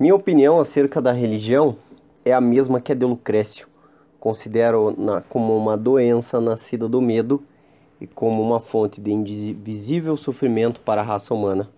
Minha opinião acerca da religião é a mesma que a de Lucrécio. Considero-na como uma doença nascida do medo e como uma fonte de indivisível sofrimento para a raça humana.